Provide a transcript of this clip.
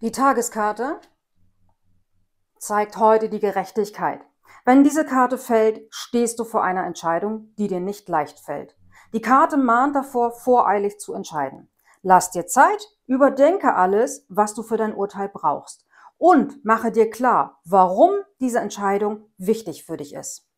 Die Tageskarte zeigt heute die Gerechtigkeit. Wenn diese Karte fällt, stehst du vor einer Entscheidung, die dir nicht leicht fällt. Die Karte mahnt davor, voreilig zu entscheiden. Lass dir Zeit, überdenke alles, was du für dein Urteil brauchst und mache dir klar, warum diese Entscheidung wichtig für dich ist.